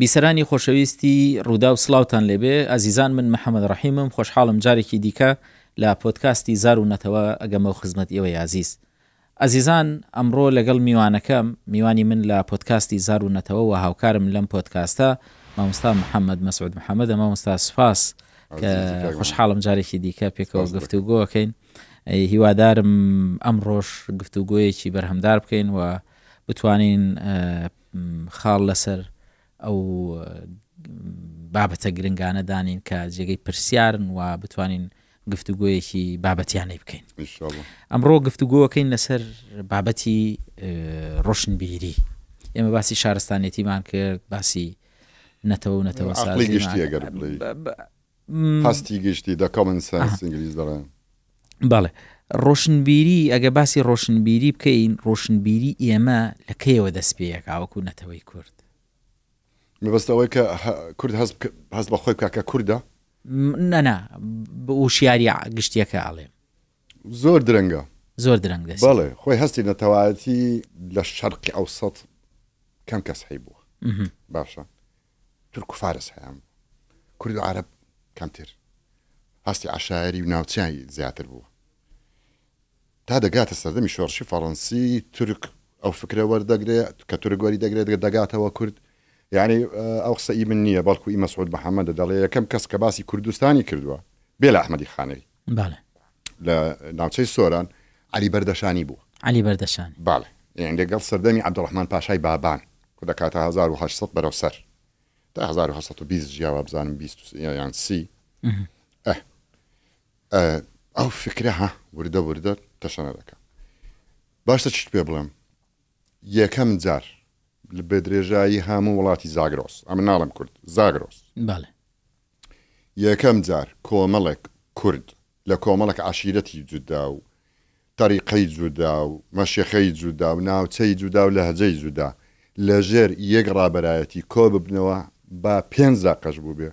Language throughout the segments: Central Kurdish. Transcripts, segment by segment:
بیسەرانی خۆشەویستی ڕوودا و سلااوان لێبێ ئازیزان من محەممەد ڕحیمم خۆشحاڵم جارێکی دیکە لە پۆتکاستی زار و نەتەوە ئەگەمە و خزمەت ئێوە یازیز. ئەزیزان ئەمڕۆ لەگەڵ میوانەکەم میوانی من لە پۆتکاستی زار و نەتەوەەوە هاوکارم لەم پۆتکاستە مامۆستا محەممەد مەسعود محەممەد ئەمە مستا سوپاس کە خوشحاڵم جارێکی دیکە پێکەوە گفتوگۆکەین هیوادارم ئەم ڕۆژ گفتوگوۆیەکی بەرهەمدار بکەین و بتوانین خاڵ لەسەر ئەو بابەتە گرنگانە دانین کە جێگەی پرسیارن و بتوانین گفتوگویەکی بابەتیانەی بکەین ئەمڕۆ گفتوگوەکەین لەسەر بابەتی ڕۆشن بیری ئێمە باسی شارستانێتیمان کرد باسی نەتەوە نەتەوە هەستی گەشتی دەکەمن سنگلیز دەڵێن بەڵێ ڕۆشنبیری ئەگە باسی ڕۆشنبیری بکەین ڕۆشنبیری ئێمە لەکەیەوە دەست پێیەکاوەکو نەتەوەی کورد مەبەستەوەی کە کورد هەست بە خۆی کاکە کووردە نەنا وشیاری گشتیەکە ئاڵێ زۆر درەنگە زۆر درەنگ بەڵێ خۆی هەستی نەتەواەتی لە شەرقی ئەو سەد کەم کەس هەی بووە باشە ترک و فارس هەیە کورد و عرب کەمتر هەستی عشاعری و ناوچیانی زیاتر بووە تا دەگاتە سەردەمی شۆڕشی فەڕەنسی ترک ئەو فکرە وەردەگرێت کە تورگۆری دەگرێت دەگاتەوە کورد یعنی ئەو قسەی من نییە بەڵکو ئی مەسعود بەحەمەدە دەڵێ یەکەم کەس کە باسی کوردستانی کردووە بێ لە ئەحمەدی خانەوی لە ناوچەی سۆران علی بەردەشانی بوو علی بەردەشان باڵێ یعنی لەگەڵ سەردەمی عبدڵحمان پاشای بابان کودەکاتە 1600 بەرەوسەر تا 1620 ژیاوە بزانم یان سی ئەو فکرە ها وردە وردە تەشەنە دەکە باشتە چیت پێ بڵێم یەکەم جار بە درێژایی هەموو وڵاتی زاگرۆس ئەمە ناڵم کورد زاگرۆس یەکەم جار کۆمەڵێک کورد لە کۆمەڵک عشیرەتی جودا و تاریقەی جودا و مەشێخەی جودا و ناوچەی جودا و لە هەجەی جودا لەژێر یەک ڕابەرایەتی کۆ ببنەوە با پێنج قەش بوو بێ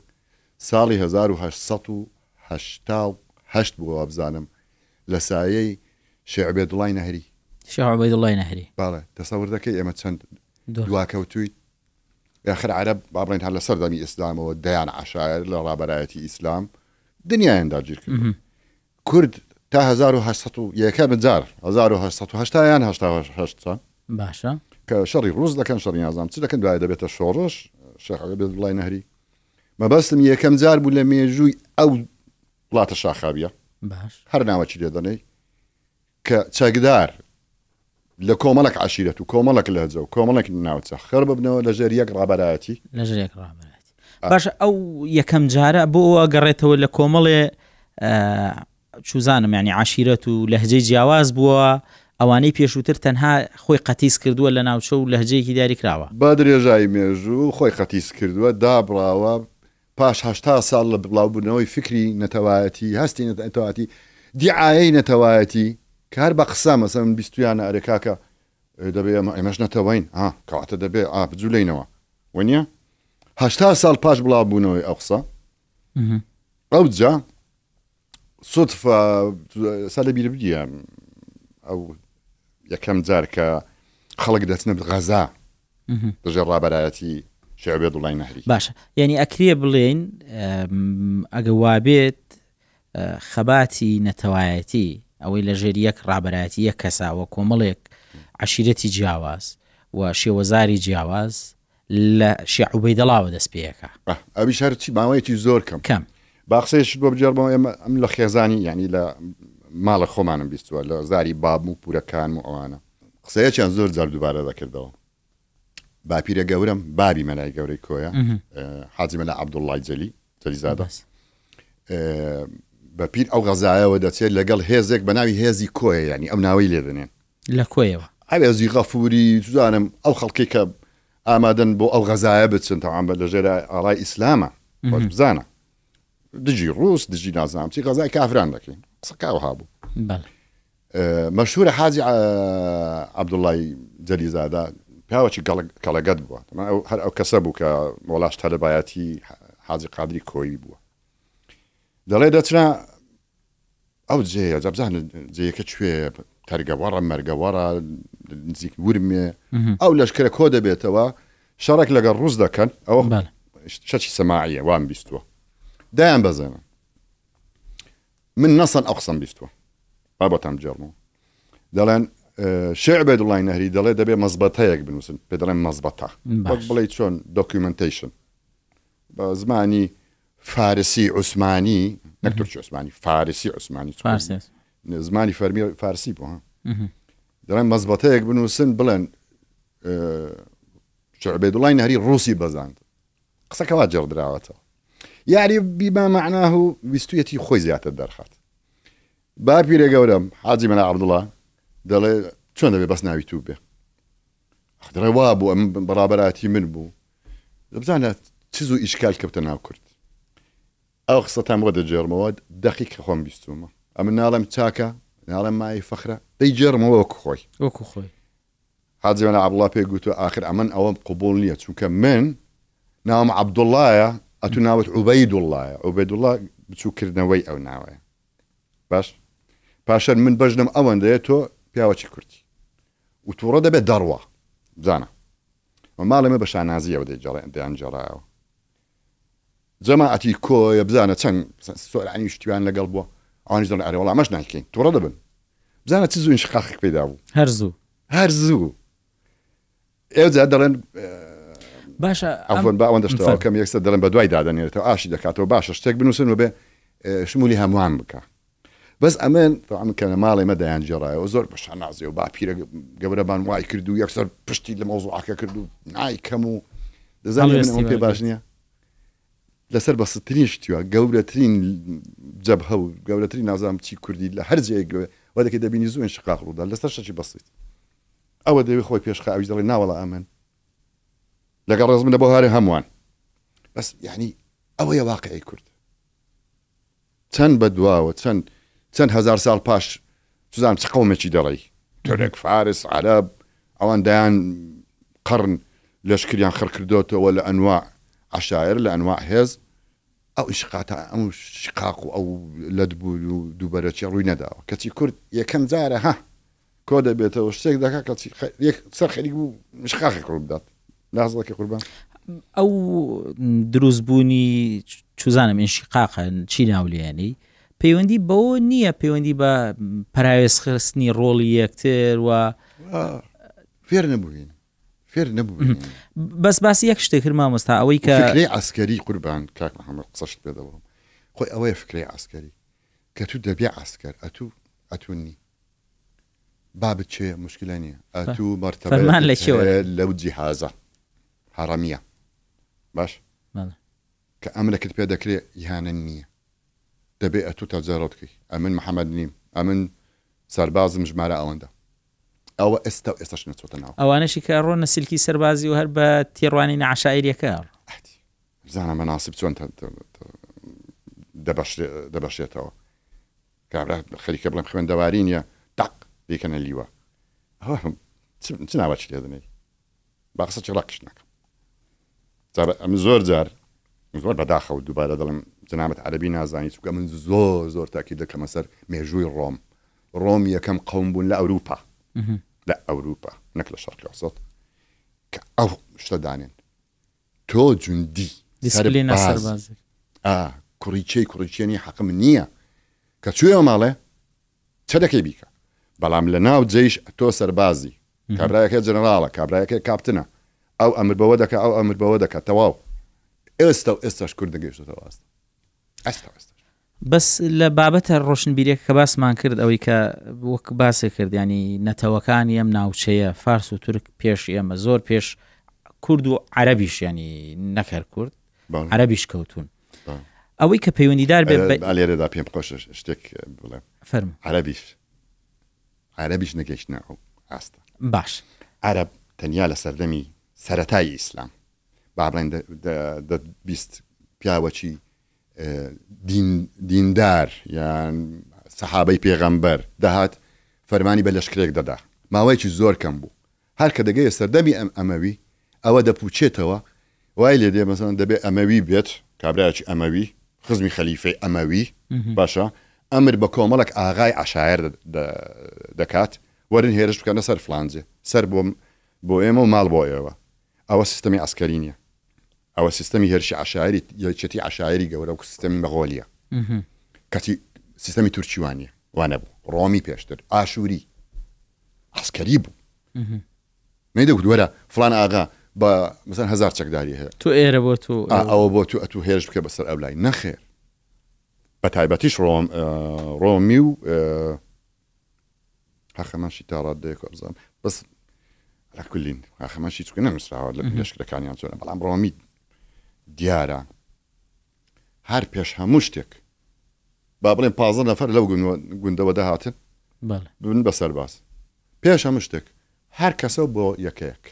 ساڵی 1970 بووە بزانم لە سایەی شعبێ دڵای نەهری شعبێ دڵای نەهری باڵێ تەسەور دەکەی ئێمە چەند دواکەوتویت یاخر عرب بابڕێن هەر لە سەردەمی ئیسلامەوە دەیان عشاعر لە ڕابەرایەتی ئیسلام دنیایاندا گیر کرد کورد تا 1970 بجار 1970یان ه باشە کە شەڕی ڕوز دەکەن شەڕی نازام چ دەکەن دوای دەبێتە شۆڕش شەقەکە بێت بڵای نەهری مەبەستم یەکەم جار بوو لە مێژووی ئەو وڵاتە شاخابە هەر ناوەچی لێدەنەی کە چەکدار لە کۆمەڵک عشیرەت و کۆمەڵک لەجە و کۆمەڵک ناوچە خەر ببنەوە لە ژێریەک ڕابەتی لە ژێک ڕابەتی باشە ئەو یەکەم جارە بۆ گەڕێتەوە لە کۆمەڵێ چوزانم ینی عشیرەت و لەهجێ جیاواز بووە ئەوانەی پێشووتر تەنها خۆی قەتیس کردووە لە ناوچە و لەهجەیەکی داری کراوە با درێژای مێژوو خۆی قەتیس کردووە دابراوە پاش هشتا ساڵ لە بڵاوبوونەوەی فکری نەتەوایەتی هەستی نەتەواتی دیعاایی نەتەوایەتی کار بە قسە مەسە من بیستویانە ئەرێکاکە دەبێ ئێمەش نەتەوەین آه, آه، کەواتە دەبێ ئا آه، بجوولینەوە وەنیە هەشتا ساڵ پاش بڵاو بوونەوەی ئەو قسە ئەو جا سوتف اه، سا لە بیر بدیە ئەو یەکەم جار کە خەڵک دەچنە غەزا دژێ ڕابەرایەتی شێبێت وڵای نەهری باشە یعنی ئەکرێ بڵێن ئەگە وابێت خەباتی نەتەوایەتی ئەوەی لە ژێریەک ڕابەتیە کەساوە کۆمەڵێک عشیرەتی جیاواز و شێوەزاری جیاواز لە شیعوبەی دەڵاوە دەست پێەکە ئەوی شەرچی ماوەیەکی زۆر کەم کەم باقسەیەش بۆ بجارەوە ئێمە ئەم لە خێزانی یعنی لە ماڵە خۆمانم بیستوە لە زاری باب و پورەکان و ئەوانە قسەیەکیان زۆر جار دووبارە دەکردەوە باپیرە گەورم بابی مەلای گەورەی کۆیە حاجمە لە عبدوڵای جەلی جەلیزادە بەپیر ئەو غەزایەوە دەچێت لەگەڵ هێزێک بە ناوی هێزی کۆیە ینی ئەم ناوی لێ دێن لە کۆیەوە ئەوێزی غەفوری زانم ئەو خەڵکی کە ئامادەن بۆ ئەو غەزایە بچن تاوان بە لەژێرە ئاڵای ئیسلامە بزانە دژی ڕوس دژی نازانامچی غەزای کافران دەکەین قسەکاو هابوو مەشهورە حاجی عبدوڵی جەلیزادا پیاوەی کەڵەگەت بووە هەر ئەو کەسە بوو کە وڵاش تەلەبایەتی حاجی قادری کۆی بووە دەڵێ دەچرا ئەو جێە جەبزانە جەیەکە کوێ تەرگەوەڕە مەرگەوەڕە نزیک ورمێ ئەو لەشکرە کۆ دەبێتەوە شەڕک لەگەڵ ڕوز دەکەن ئەو شەچی سەماعیە وان بیستوە دایان بەزێنە من نەسەن ئەو قسم بیستوە با بەتام جێڕمەوە دەڵێن شعبێ دوڵای نەهری دەڵێ دەبێ مەزبەتەیەک بنووسن پێ دەڵێن مەزبەتە بڵێ چۆن دۆکیومنتیشن بە زمانی فارسی عوسمانی نەک تورکی عوسمانی فارسی عوسمانی زمانی فەرمی فارسی بۆ دەڵێن مەزبەتەیەک بنووسن بڵێن اه، شعبێت وڵی نەری ڕوسی بەزاند قسەکەوا جێڕدراوەتەوە یاری بیما معناه و ویستویەتی خۆی زیاتر دەرخات با پیرێ گەورم حاجی منە عبدڵە دەڵێ چۆن دەبێ بەس ناوی تو بێ خدرەوا بوو ئەم بەڕابەتی من بوو دەبزانە چیز و ئیشکال کەوتە ناو کورد ئەو قسەتان بۆ دەجێرمەوە دەقیق خۆم بیستومە ئەمە ناڵم چاکە ناڵم مای فخرە دەی جێرمەوە وەکو خۆی وەکو خۆی حاجێنە عبڵا پێی گوتو آخر ئەمن ئەوەم قوبول نییە چونکە من ناوم عبدوڵایە ئەتو ناوت عوبەی دوڵایە ئەوبێدوڵا بچووکردنەوەی ئەو ناوەیە باش پاشەر من بەژنم ئەوەندەیە تۆ پیاوەچی کورتی و تووڕە دەبێت دەڕوە زانە ماڵێمە بە شانازیەوە دەیجارڕێ دەیان جێڕایەوە جەماعەتی کۆیە بزانە چەند سۆرانی عن لەگەڵ بووە ئەوانش دەڵ ئەرێ وڵامەش ناکەین تووڕە دەبن بزانە چ زووین شقاق پیدا بوو هەر زوو هەر آه، باشا ئێجا آه، يعني باشا باشە ئەفۆن باوەندەشتەوە کەم یەکسە دەڵێن بە دوای دادەنێتەوە ئاشی دەکاتەوە باشا شتێک باشا و بێ شمولی هەمووان بکە بس امين طبعا كان مالي جێڕایەوە زۆر بەش وزور باشا با پیرە گەورەبان وای بان واي كردو يكسر لە مەوزوعکە کرد و نایکەم و دەزانێت پێ باش نییە لسر بسطرين شتيوه قولترين جبهة ترين نظام تي كردي لا هر جيه قوي وده كده شقاق انشقاق رودا لسر شاشي بسيط او ده بيخوي بيشخاء او يجدالي ناولا امن لكن رزم نبو هاري هموان بس يعني او يا واقعي كرد تن بدوا و تن تن هزار سال باش تزام تقوم قومه دري ترك فارس عرب اوان ديان قرن لشكريان خر كردوتو ولا انواع عشاعر لە ئەنواع هێز ئەو شقاتە ئەم شقاق و ئەو لە بوو و دووبەرەچی ڕووی نەداوە کەچی کورد یەکەم جارە ها کۆ دەبێتەوە شتێک دەکا کەچی سەر خەریک بوو مشقاقی قڕبدات لازڵەکە قوربان ئەو دروست بوونی چوزانم ئینشقاقە چی ناولیێنی پەیوەندی بەوە نییە پەیوەندی بە پراوێز خستنی ڕۆڵی یەکتر و فێر نەبووین فير نبوي بس بس يك شتي ما مستا اوي ك فكري عسكري قربان كاك محمد قصشت بيدا بهم خوي اوي فكري عسكري كتو دبي عسكر اتو اتوني باب تشي مشكلة اتو ف... مرتبة فرمان لشوي لو جهازة حرامية باش مالا كأملك تبيضا كري يهان النية دبي اتو تزارتك امن محمد نيم امن سرباز مجمالة اوان او استو او استش نتوت او انا شكارون سلكي سربازي وهرب تيروانين عشائري كار احتي زانا مناصب تو انت دبش دبش يتو كابرا خلي كبل مخمن دوارين يا تق ديك انا اللي وا هو شنو نعرف شنو هذني باقصد شغلك شنك زار ام زور زار زور بداخل ودوبارا دلم جنامت عربي نازاني سوكا من زور زور تاكيد كما سر ميجوي روم روم يا كم قوم بون لاوروبا لا لە ئەوروپا نەک لە شەرقی وسط کە ئەو شتە دانێن تۆ جوندی کوڕیچەی کوڕچێنی حەقم نییە کە چێ ماڵێ چە دەکەی بیکە بەڵام لە ناو جێش تۆ سەربازی کابراەکە جنراڵە کابراەکە کاپتنە ئەو ئەمر بەوە دەکە ئەو ئەمر بەوە دەکە تەواو ئێستا و ئێستاش کورد دەگەیشتەوە ئەستا ئەستا بەس لە بابەتە ڕۆشنبیرێک کە باسمان کرد ئەوەی کە وەک باسێ کردیانی نەتەوەکان ئەم ناوچەیە فارس و تورک پێش ئێمە زۆر پێش کورد و عەربیش ینی نەکەر کورد عەربیش کەوتون ئەوەی کە پەیوەندیدار بێت لێرەدا پێم خۆش شتێک بڵێ فەرم عەربیش عەربیش نەگەشتە ئەو ئاستە باش عەرب تەنیا لە سەردەمی سەتایی ئیسلام با بڵێن بیست پیاوەچی دیندار یان سەحابەی پێغەمبەر دەهات فەرمانی بە لەشکرێک دەدا ماوەیکی زۆر کەم بوو هەر کە دەگەی سەردەمی ئەم ئەمەوی ئەوە دەپوچێتەوە وای لێ دێ مەسەن دەبێت ئەمەوی بێت کابراکی ئەمەوی خزمی خەلیفەی ئەمەوی باشە ئەمر بە کۆمەڵک ئاغای عشاعر دەکات وەرن هێرش بکەنە سەر فلانجێ سەر بۆ بۆ ئێمە و ماڵ بۆ ئێوە ئەوە سیستەمی ئەسکەری نیە ئەوە سیستمی هێرشی عشاعری چتی عشاعری گەورە و سیستمی مەغۆلیە کەچی سیستمی تورکیوانە وانە بوو ڕۆمی پێشتر ئاشووری عسکەری بوو فلان ئاغا بە مثلا هزار چەکداری هەیە تو ئێرە بۆ تو ئەوە بۆ تو ئەتو هێرش بکە بەسەر ئەو لای نەخێر بە تایبەتیش و هەخەمەشی تاڕات دەیەک بزانم بەس چکە نەنووسراوە لە دیارە هەر پێش هەموو شتێک با بڵێن پازە نەفەر لەو گوندەوە دەهاتن بن بەسەر باس پێش هەموو شتێک هەر کەسە بۆ یەکەیەک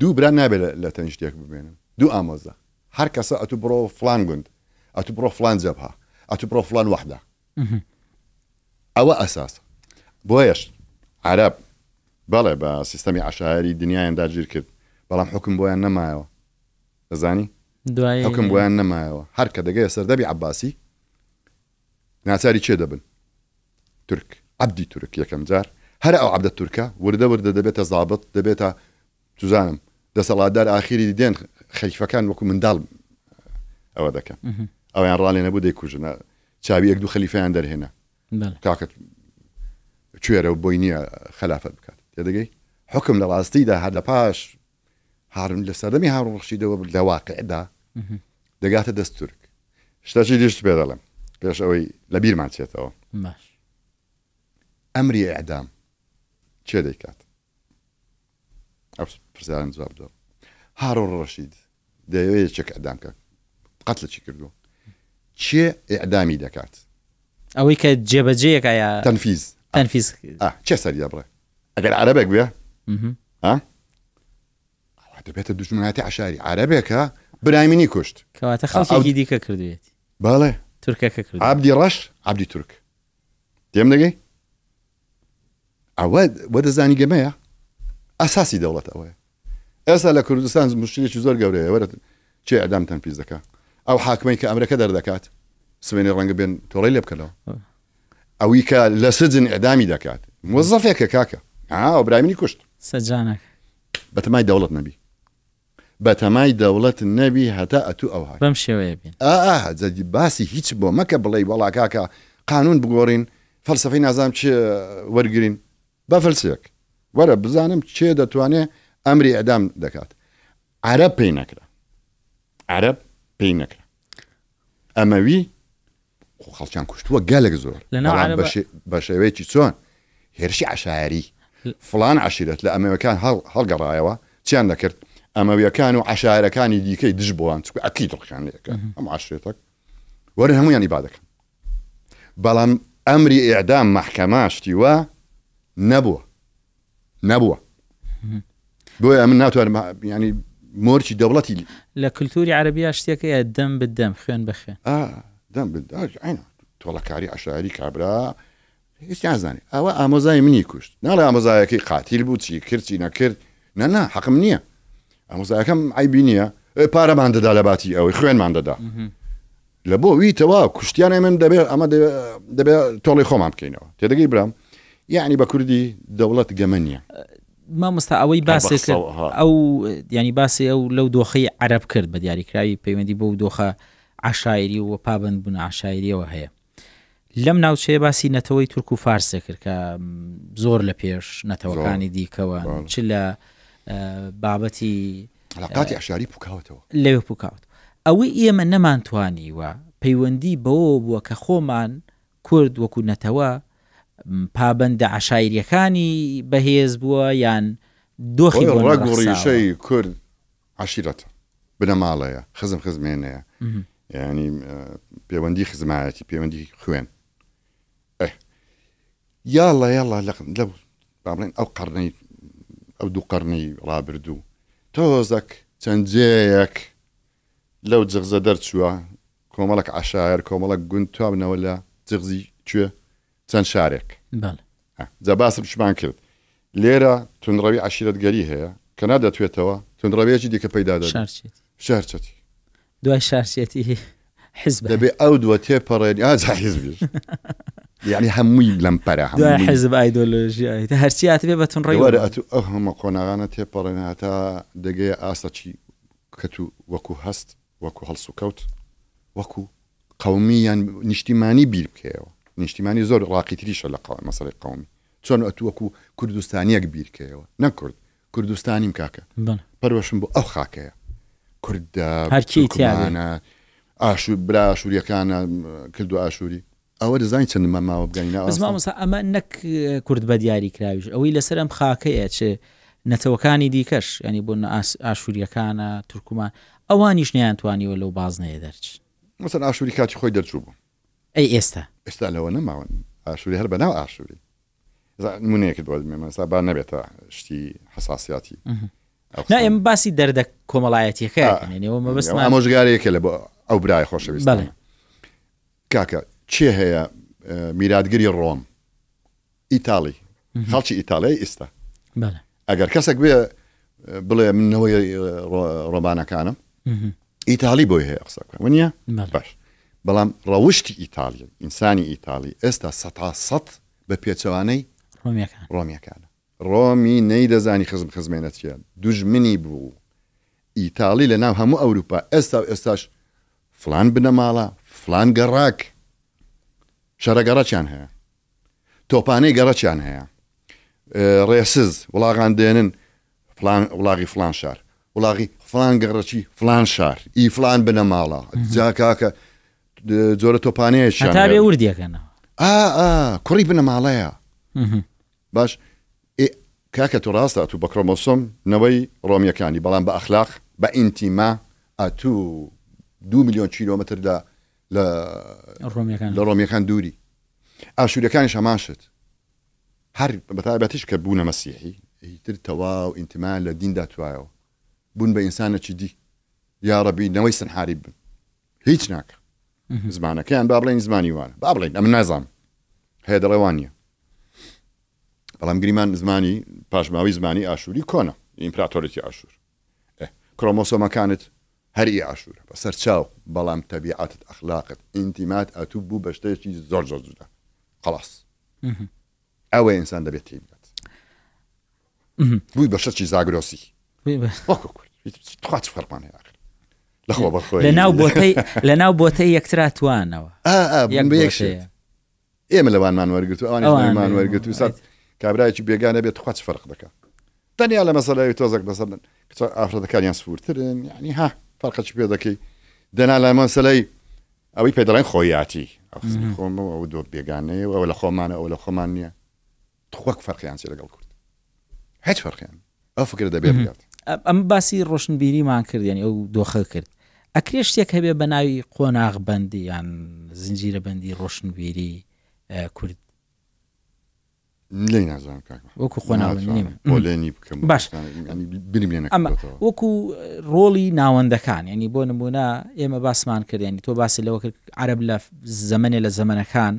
دوو برا نابێت لە تەنی شتێک ببێنم دوو ئامۆزە هەر کەسە ئەتو بڕۆ فلان گوند ئەتو بڕۆ فلان جەبها ئەتو بڕۆ فلان وحدا ئەوە ئەساس بۆیش عرب بەڵێ بە سیستەمی عشاعری دنیایان داگیر کرد بەڵام حکم بۆیان نەمایەوە دەزانی دوای ئەو کەم بۆیان هر کده گه سر دبی عباسی ناساری چێ دەبن تورک عبدی تورک یەکەم جار هەر ئەو عبدە تورکە وردە وردە اخیری دین خلیفہ کان وک من دال او وەکو او یان رالی نه ڕالێ نەبوو دەیکوژنە چاوی یەک دوو خەلیفیان دەرهێنا کاکەت کوێرە بۆی نییە خلافت بکات تێدەگەی حکم لواستی ده هدا پاش هارون لسردمی لە سەردەمی هارون ڕخشیدەوە لە واقعدا دەگاتە دەستورک شتەچی دیشت پێ پیش اوی لبیر من بیرمان او امری اعدام چه دەیکات او پرسیاران زواب دو هارون ڕەشید دیوی چک اعدام که قتل چی کردو چه اعدامی اوی چێ ئەعدامی دەکات ئەوەی تنفیز تنفیز اه چه سریا سەریە اگر عربه گویا اه دەبێتە دژمناتی عشاری عربێکە برامینی کوشت کەواتە خەڵکی دیکە کردوێت باڵێ تورکەکە کرد عبدی ڕەش عبدی تورک تێم دەگەی ئەوە وەدەزانی گەمەیە ئەساسی دەوڵەت ئەوەیە ئێستا لە کوردستان مشتێکی زۆر گەورەیە وەرە چێ ئەدام تەنپیز دەکە ئەو حاکمەی کە ئەمریکە دەردەکات سوێنی ڕەنگە بێن تۆڕی لێ بکەنەوە ئەوی کە لە سجن ئەدامی دەکات مۆزەفێکە کاکە ئا برامینی کوشت سەجانەک بەتەمای دەوڵەت نەبی بە تەمای دەوڵەت نەبی هەتا ئەتو ئەوها بەم شێوەیە بین ئاجدی باسی هیچ بۆ مەکە بڵێ وڵاکاکە قانون بگۆڕین فەلسفی نازام چ وەرگین بە فلسێک وەرە بزانم چێ دەتوانێت ئەمری ئەدام دەکات عرب پێی نەکرا عرب پێی نەکرا ئەمەوی خەڵچان کوشتووە گەلک زۆر بە شێوەیەکی چۆن هێرشی عشاعری فلان عشیرەت لە ئەمریکان هەڵگەڕایەوە چیان دەکرد اما ويا كانوا عشائر كان يدي كي دجبوان أكيد يعني أم عشيرتك ورن هم يعني بعدك بلام أمر إعدام محكمة اشتوى نبو نبو بو من ناتو يعني مورشي دولتي لكلتوري عربية اشتيك الدم بالدم خين بخين اه دم بالدم آه، عين تولا كاري عشائري كابرا هيش يعزاني اوا اموزاي مني كشت نالا اموزاي كي قاتل بوتي كرتي نكر نانا حق منيه ئەمۆزایەکەم ئایبی نییە پارەمان دەدا لە باتی ئەوەی خوێنمان دەدا لە بۆ ویتەوە کوشتیان من دەبێت ئەمە دەبێت تۆڵی خۆمان بکەینەوە تێدەگەی برام یعنی بە کوردی دەوڵەت گەمە نیە مامۆستا ئەوەی باسی ئەو ینی باسی ئەو لەو دۆخی عرب کرد بە دیاریکراوی پەیوەندی بۆ دۆخە عشاعری و پابند بوون عشاعریەوە هەیە لەم ناوچەیە باسی نەتەوەی تورک و فارسە کرد کە زۆر لە پێش نەتەوەکانی دیکەوە چ لە بابەتی علاقاتی عشاری پوکاوتەوە لەوێ پوکاوت ئەوەی ئێمە نەمانتوانیوە پەیوەندی بەوە بووە کە خۆمان کورد وەکو نەتەوە پابندە عشاعریەکانی بەهێز بووە یان دۆخی گوڕیشەی کورد عشیرەتە بنەماڵەیە خزم خزمێنەیە ینی پەیوەندی خزمایەتی پەیوەندی خوێن یاڵە یاڵە لە بڵێن ئەو قڕنەی ئەو دوو قەرنی ڕابردوو تۆزەک چەندجەیەک لەو جغزە دەرچووە کۆمەڵک عشاعر کۆمەڵک گوند توابنەوە لە جغزی کوێ چەند شارێک جەباسم شمان کرد لێرە تونڕەوی عشیرەتگەری هەیە کە نادەتوێتەوە تونڕەوێکی دیکە پەیدا شارچێتی دوای شارچێتی حزب دەبێ ئەو دووە تێپەڕێنی ئاز حیزبی يعني هەمووی لەم پەرە هەم حزب ئایدۆلژی هەرسیات بێ بەتون ڕێوەرە ئەتو ئەو هەمە قۆناغانە تێپەڕێناتە دەگەی ئاسەچی کە تو وەکو هەست وەکو هەڵس و کەوت وەکو قومی یان نیشتیمانی بیر بکەیەوە نیشتیمانی زۆر ڕاقیتریشە لە قاڵ مەسەڵی قومی چۆن ئەتو وەکو کوردستانیەک كرد نەکرد کوردستانیم کاکە پەروەشم بۆ ئەو خاکەیە کورد هەرکی تیانە برا ئاشوریەکانە کرد و ئەوە دەزانین چەند مەماوە بگەینەسا ئەمە نەک کورد بە دیاری کراویش ئەوەی لەسەر ئەم خاکەیە چ نەتەوەکانی دیکەش ینی بۆ ئاشوریەکانە تورکمان ئەوانیش نیانتوانیوە لەو بازنەیە دەرچ مەسەر ئاشوری کاتی خۆی دەرچوو بوو ئەی ئێستا ئێستا لەوە نەماون ئاشوری هەر بەناو ئاشوری نمونەیەکرد بۆ مێمەسا با نەبێتە شتی حساسیاتی ئێمە باسی دەردە کۆمەڵایەتیەکە ئەمە مەبست ئامۆژگارێکە لە بۆ ئەو برای خۆشەویست کاکە چێ هەیە میرادگیری ڕۆم ئیتالی خەڵکی ئیتالیای ئیستا ئەگەر کەسێک بێ بڵێ منەوەی ڕۆبانەکانم ئیتالی بۆی هەیە قسەکە ونیە باش بەڵام ڕەوشتی ئیتالیە ئینسانی ئیتالی ئێستا سە سە بە پێچەوانەی ڕۆمیەکانە ڕۆمی نەی دەزانی خزم خزمێنە چیە دوژمنی بوو ئیتالی لە ناو هەموو ئەوروپا ئێستا ئێستاش فلان بنەماڵە فلان گەڕاک شەرەگەڕەچیان هەیە تۆپانەی گەڕەچیان هەیە ڕێسز وڵاغان دێنن وڵاغی فلان شار وڵاغی فلان گەڕەچی فلان شار ئیفلان بنە ماڵە جاکاکە زۆرە تۆپانەیە وردیەکەنەوە کوڕی بنە ماڵەیە باش کاکە تو ڕاستە تو بە کرۆمۆسۆم نەوەی ڕۆمیەکانی بەڵام بە ئەخلاق بە ئینتیما ئاتوو دو میلیۆن کیلۆمتر لە لە ڕۆمیەکان دووری ئاشوریەکانیش هەماشت هەر بەتابەتیش کە بوونە مەسیحی هیتر تەواو ئینتمان لە دیندا توایەوە بوون بە چی دی یاڕەبی نەوەی سنحاری بن هیچ ناکە زمانەکەیان با بڵێن زمانی وانە با بڵێن ئەم نازانم هەیە دەڵێوانە بەڵام گریمان زمانی پاشماوی زمانی ئاشووری کۆنە ئیمپراتۆرێتی ئاشور کرۆمۆسۆمەکانت هەری عاشورە بە سەر چاو بەڵام تەبیعاتت ئەخلاقت ئینتیمات ئەتوو بوو بە شتێکی زۆر زۆر جودا خلاص ئەوە ئینسان دەبێت تێ بێت بووی بە شەکی زاگرۆسی فەرمان لە ناو بۆتەی لە ناو بۆتەی یەکترا توانەوە ئێمە لەوانمان وەرگرت ئەوانمان وەرگرت و سات کابراایکی بێگانە بێت خوچ فەرق دەکە تەنیا لە مەسەلای تۆزەک بەسەر ئافرەتەکانیان سوورترن ینی ها فەرقەچ پێ دەکەی دەنا لای مەسلەی ئەوەی پێدەڵێن خۆیاتی خۆم ئەو دۆ بێگانەیە ئەو لە خۆمانە ئەو لە خۆمان نییە توخوەک فەرقییانسی لەگەڵ کورد هیچ فەرقییان ئەو فکر دەبێت بگات ئەم باسی ڕۆشنبیریمان کردیانی ئەو دۆخە کرد ئەکرێ شتێک هەبێ بە ناوی قۆناغ بەندی یان زنجیرە بەندی ڕۆشنبیری کورد لی نازانم وەکو خۆناڵێنی بکەم باش ئەمە وەکو ڕۆڵی ناوەندەکان ینی بۆ نمونە ئێمە باسمان کردێنی تۆ باسی لەوە کرد عرب لە زمانێ لە زمانەکان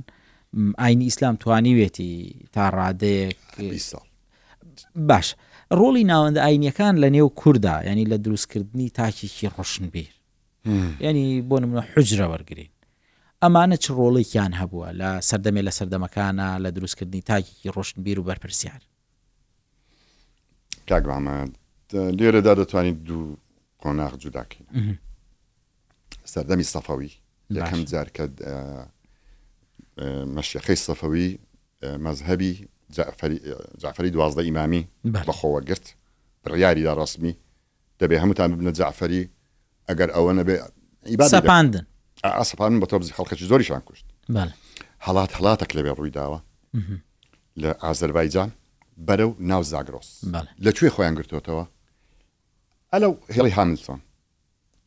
ئاینی ئیسلام توانیوێتی تا ڕادەیەک باش ڕۆڵی ناوەندە ئاینیەکان لە نێو کووردا ینی لە دروستکردنی تاکیکی ڕۆشنبیر ینی بۆ نمونە حجرە وەرگین ئەمانە چ ڕۆڵێکیان هەبووە لە سەردەمێ لە سەردەمەکانە لە دروستکردنی تاکیی ڕۆشنبیر و بەرپرسیار کاگوامە لێرەدا دەتوانین دوو قۆناغ جوداکەین سەردەمی سەفەوی یەکەم جار کە مەشیخەی سەفەوی مەزهبی جعفری دوازدە ئیمامی بەخۆوە گرت بڕیاری دا ڕسمی دەبێ هەمووتان ببنە جعفری ئەگەر ئەوە نەبێ سەپاندن ئا سەپان بە تۆ بزی خەڵکەی زۆریشان کوشت هەڵات هەڵاتە لەبێ ڕووی داوە لە ئازەربایجان بەرە و ناو زاگرۆس لەکوێ خۆیان گرتوتەوە ئەلەو هێڵی هاملسۆن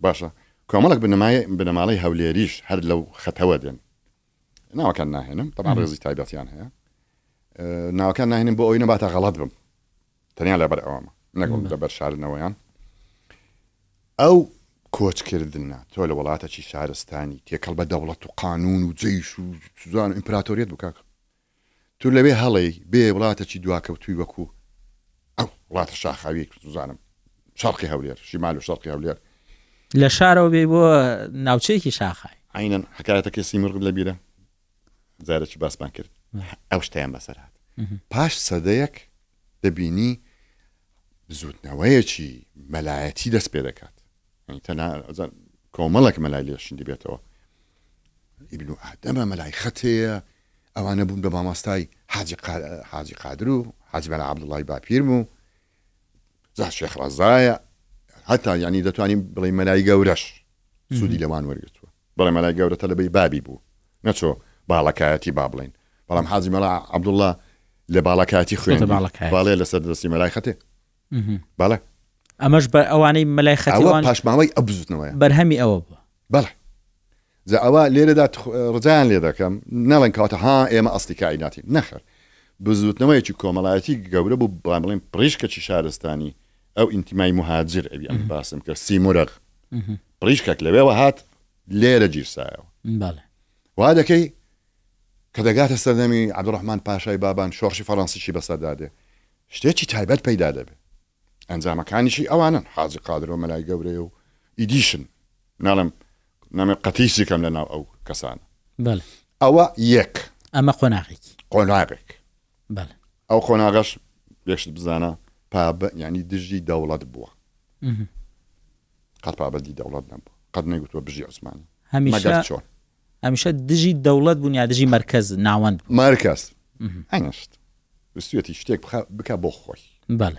باشە کۆمەڵک بنەمای بنەماڵی هەولێریش هەر لەو خەتەوە دێن ناوەکان ناهێنم تەمان ڕێزی تایبەتیان هەیە اه، ناوەکان ناهێنم بۆ ئەوی نەباتە غەڵات بم تەنیا لەبەر ئەوەمە نەگەڵ لەبەر شارنەوەیان ئەو کۆچکردنە تۆ لە وڵاتەکی شارستانی تێکەڵ بە دەوڵەت و قانون و جیش و سوزان و ئیمپراتۆریت بکک تو لەوێ هەڵێ بێ وڵاتەکی دواکەوتوی وەکو ئەو وڵاتە شاخاوی سوزانم شەرقی هەولێر شیمال و شەرقی هەولێر لە شارەوە بێ بۆ ناوچەیەکی شاخای عینەن حکایەتە کەسی مرغ لە بیرە زارەی باسمان کرد ئەو شتیان بەسەرات پاش سەدەیەک دەبینی زودنەوەیەکی مەلایەتی دەست پێ دەکات تەنا کۆمەڵک مەلای لێشندی بێتەوە ئیبن و ئادەمە مەلای خەتەیە ئەوانە بوون بە مامۆستای حاجی قادر و حاج بەلا عبدڵی باپیرم و زا شێخ ڕزایە هەتا ینی دەتوانین بڵێ مەلای گەورەش سوودی لەوان وەرگتووە بڵێ مەلای گەورەتە لەبەی بابی بوو نەچۆ باڵەکایەتی با بڵێن بەڵام حاجی مەلا عبدوڵە لە باڵکاتی خوێن باڵێ لەسەر دەستی مەلای خەتێ باڵک ئەمەش بە ئەوانەی مەلای خەوان پاشماوەی ئەبزوتنەوەی بەرهەمی ئەوە بوو بەڵ ئەوە لێرەدا ڕزان لێ دەکەم نەڵێن کاتە ها ئێمە ئەستی کایناتی نەخر بزوتنەوەیکی کۆمەڵایەتی گەورە بوو بڵام بڵێن پرشکەکی شارستانی ئەو ئینتیمای مهاجر ئەوی ئەم باسم کە سیمورەغ پرشکەک لەوێەوە هات لێرە گیرسایەوە وا دەکەی کە دەگاتە سەردەمی عبدڕحمان پاشای بابان شۆرشی فەڕەنسیشی بەسەدادێ شتێکی تایبەت پەیدا دەبێت ئەنجامەکانیشی ئەوانن حاجی قادرەوە مەلای گەورەیە و ئیدیشن ناڵم نامێ قەتیسیکەم لە ناو ئەو کەسانە ئەوە یەک ئەمە قۆناغێک قۆناغێک ئەو خۆناغەش پێشت بزانە پابە ینی دژی دەوڵەت بووە قەت پابەتی دەوڵەت نەبوو قەت نەگوتوە بژی عوسمانی هەمیشە چۆن ئەمیشە دژی دەوڵەت بوون یا دژی مرکز ناوەند مرکز ئەنگشت وستێتی شتێک بکە بۆ خۆی بەە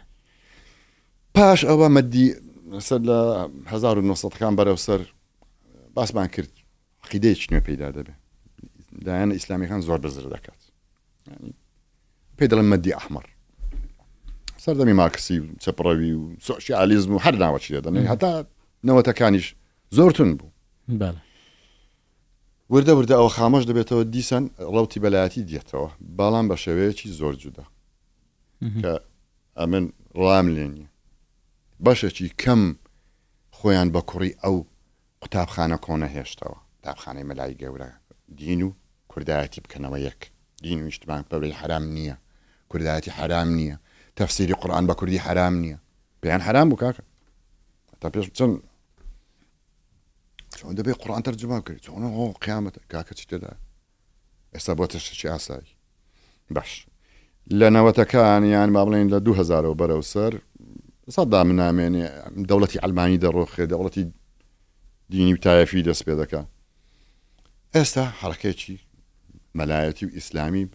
پاش ئەوە مەدی سەر لە 1970کان بەرەو سەر باسمان کرد عقیدەیەکی نوێ پیدا دەبێ دایانە ئیسلامیەکان زۆر بەزر دەکات پێ دەڵێن مەدی ئەحمر سەردەمی ماکسی چپڕەوی و سۆشیالیزم و هەر ناوەچی دەدەن هەتا نەوەتەکانیش زۆرتون بوو وردە وردە ئەوە خامۆش دەبێتەوە دیسان ڕوتی بەلایەتی دێتەوە باڵام بە شێوەیەکی زۆر جودا کە ئەمن ڕام لێنیە بەشێکی کەم خۆیان بە کوڕی ئەو قوتابخانە کۆنە هێشتەوە تابخانەی مەلای گەورە دین و کوردایەتی بکەنەوە یەک دین و شتمان پەبری حرام نییە کوردایەتی حرام نییە تەفسیری قورآان بە کوردی حرام نییە پێیان حرام بوو کاکە تا پێش چەند چۆن دەبێ قورآان تەرجما کرد چۆنە هۆ قیامەت کاکە چی تێدا ئێستا بۆ تەشتێکی ئاسایی باش لە نەوەتەکانیان با بڵێن لە 2000 بەرەو سەر صدام من يعني من دولتي علماني دروخ دولتي ديني بتاعي في دس بيدك استا حركتي ملايتي واسلامي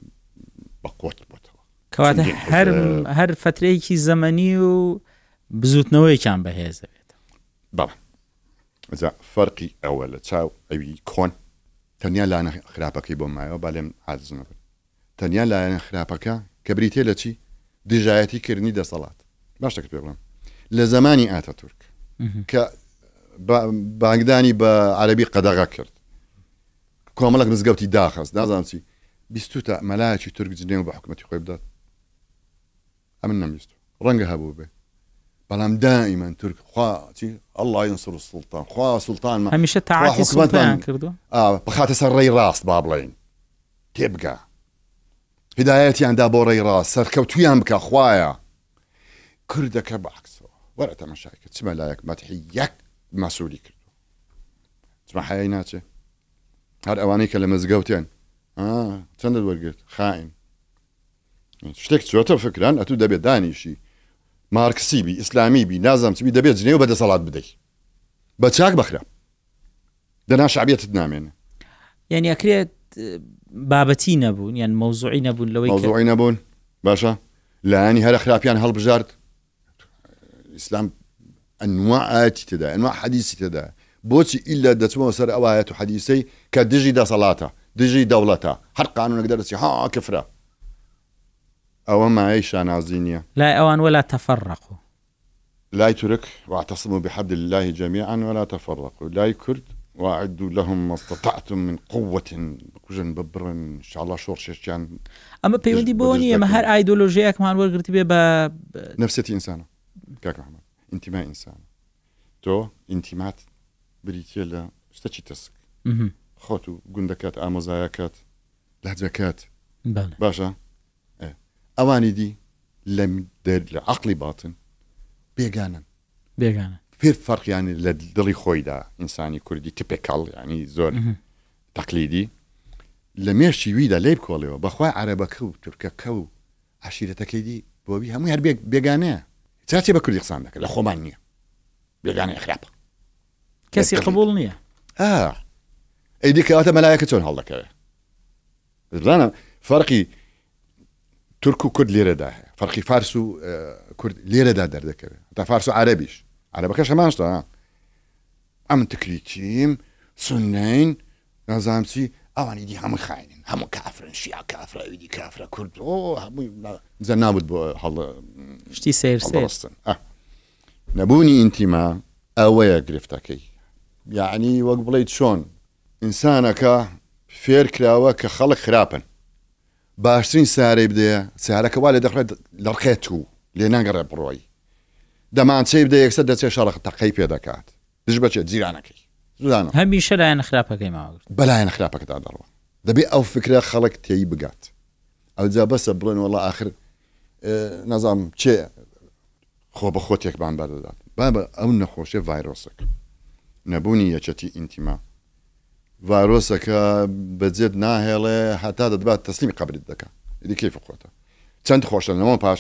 بقوت بوتو كوات هر هر فتره كي زمني و بزوت نوي كان بهز بابا اذا فرقي اول تشاو اي كون تنيا لا انا خرابك يبو مايو بالم عزنا تنيا لا انا خرابك كبريتي لتي ديجايتي كرني ده صلات باشتك بيغلام لزماني آتا ترك ك باغداني بعربي قد غكرت كوملك مزقوتي داخس نازم سي بيستوتا ملاشي ترك جنيو بحكمتي خويب دات امن نمستو رنغا هبوبه بلام دائما ترك خوا الله ينصر السلطان خوا سلطان ما هميشة تعاكي سلطان كردو اه بخاتي سري راس بابلين كيبقى هدايتي عند ابو راس سركوتو يامك خوايا كردك بعكس ولا تمشايك تسمع لايك ما تحيك مسؤولي كردو تسمع حييناتي هاد اوانيك اللي مزقوتين اه تندد ورقت خائن شتك يعني شتێک أتو دبي ئەتو شي ماركسي بي إسلامي بي نازم جنێ دبي بەدە وبدأ بدەیت بدي چاک بخرا دەنا شعبێتت نامێنە یعنی ئەکرێت يعني نەبوون یان يعني مەوزوعی نەبوون لەوەی مەوزوعی نەبوون باشە باشا لاني يعني خراپیان هەڵبژارد انواع ئەنواعاتی تدا انواع حديث تدا بوتي الا دەچمەوە سەر ئەوایەت و حەدیسەی کە دژی دەسەڵاتە دژی دەوڵەتە هەر قانونێک دەرسی ها او ما عيش انا نییە لا اوان ولا تفرقوا لا يترك واعتصموا بحبل الله جميعا ولا تفرقوا لاي كرد واعدوا لهم ما استطعتم من قوة كوجن ببر ان شاء الله شور شيشان اما بيوندي بوني ما هر ايديولوجياك ما ورغرتي نفسيتي انسانه کاکەحمد ئینتیما ئینسانە تۆ ئینتیمات بریتە لە شتەکی تەسک خۆت و گوندەکەات ئامۆزایەکەات لاجەکەات باشە ئەوانی دی لە لە عقلی باتن بێگانن بێگانە پێر فەرقیانی لە دڵی خۆیدا ئینسانی کوردی تپێکڵ ینی زۆر تەقلیدی لە مێشی ویدا لێ بکۆڵەوە بەخوای عربەکە و تورکەکە و عشیرەتەکەی دی بۆبی هەموو هەر بێگانەیە چاچێ بە کوردستان دەکە لە خۆمان نییە بێگانە خراپ کەسی قبول نییە ئەی آه. دیکەواتە مەلایەکە چۆن هەڵدەکەوێتزانە فەرقی تورک و کورد لێرەدا هەیە فەرقی فارس و کورد آه، لێرەدا دەردەکەوێت تا فارس و عربیش عربەکە شەمانشتا آه. ام تکریچیم سنين نظامتي ئەوانی دی هەموو خاینین هەموو کافرن شیا ویدی کافرە کورد بۆ هەڵ شتی نەبوونی ئینتیما ئەوەیە گرفتەکەی یعنی وەک بڵیت چۆن ئینسانەکە فێر کراوە کە خەڵک خراپن باشترین سارەی بدەیە سارەکە وا لە دەخێت لەڕخێت و لێ ناگەڕێ دەمانچەی بدە یەکسەر دەچێ تەقەی پێ دەکات زانه هميشه لا ين خراب كي ما بلا ين خراب كي تعذروا دبي او فكره خلق تي بقات او ذا بس برن والله اخر نظام تشي خو بخوت يك بان بعد ذات بابا او نخوشه فيروسك نبوني يا چتي انتما فيروسك بزيد ناهله حتى دبات تسليم قبل الدكه اللي كيف قوته چند خوش نمون پاش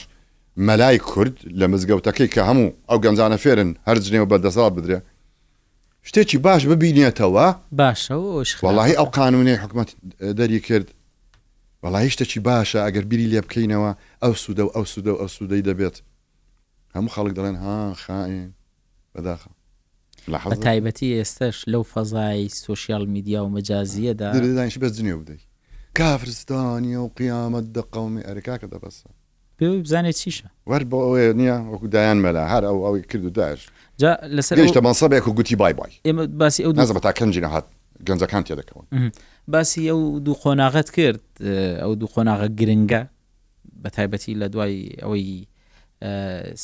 ملای کرد لمزگو تکی که همو او گمزانه فيرن هرجني جنیو بلده سال شتێکی باش ببینێتەوە باشەوەڵی ئەو قانونەی حکومت دەری کرد بەڵی شتێکی باشە ئەگەر بیری لێ بکەینەوە ئەو سوودە و ئەو سوودە و ئەو سوودەی دەبێت هەموو خەڵک دەڵێن ها خائین بەداخ بە تایبەتی ئێستش لەو فەزای سوسیال میدیا و مەجازیەدا بەجنێ بدەیت کافرستانیە و قیامەت دە قومی ئەرکاکە دەبەستە پێ بزانێت چیشە وەر بۆ ئەوەیە نییە وەکو دایان مەلا هەر ئەو ئەوی کرد و داش لەسەرشتە بەسەبێک و گوتی بای بای ئێمە باسی ئەو نازە بە تا کەنجینە هات گەنجەکان تێ دەکەون باسی ئەو دوو خۆناغت کرد ئەو دوو خۆناغە گرنگە بە تایبەتی لە دوای ئەوەی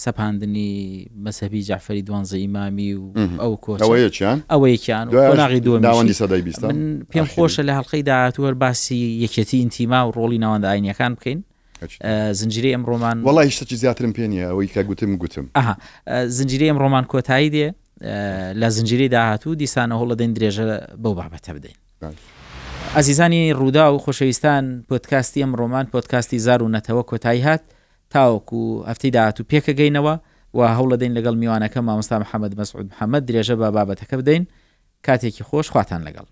سەپاندنی مەسەبی جعفری دوانزە ئیمامی و ئەو کۆیان ئەوەیەکیان ناغی دووەندی سەدای بیست پێم خۆشە لە هەڵلقەی داهاتوەەر باسی یەکەتی ئینتیما و ڕۆڵی ناوەندە ئاینەکان بکەین زنجری ئەم ڕۆمان وڵی شتەی زیاترم پێنیە ئەوەی کە گوتم گوتم زنجری ئەم ڕۆمان کۆتایی دێ لە زنجری داهاتوو دیسانە هەوڵ دەین درێژە بەو بابەتە بدەین ئازیزانی ڕوودا و خۆشەویستان پۆتکاستی ئەم ڕۆمان پۆتکاستی زار و نەتەوە کۆتایی هات تاوەکو هەفتی داهاتوو پێکەگەینەوە و هەوڵ دەین لەگەڵ میوانەکە مامۆستا محەممەد مەسعود محەممەد درێژە بە بابەتەکە بدەین کاتێکی خۆش خواتان لەگەڵ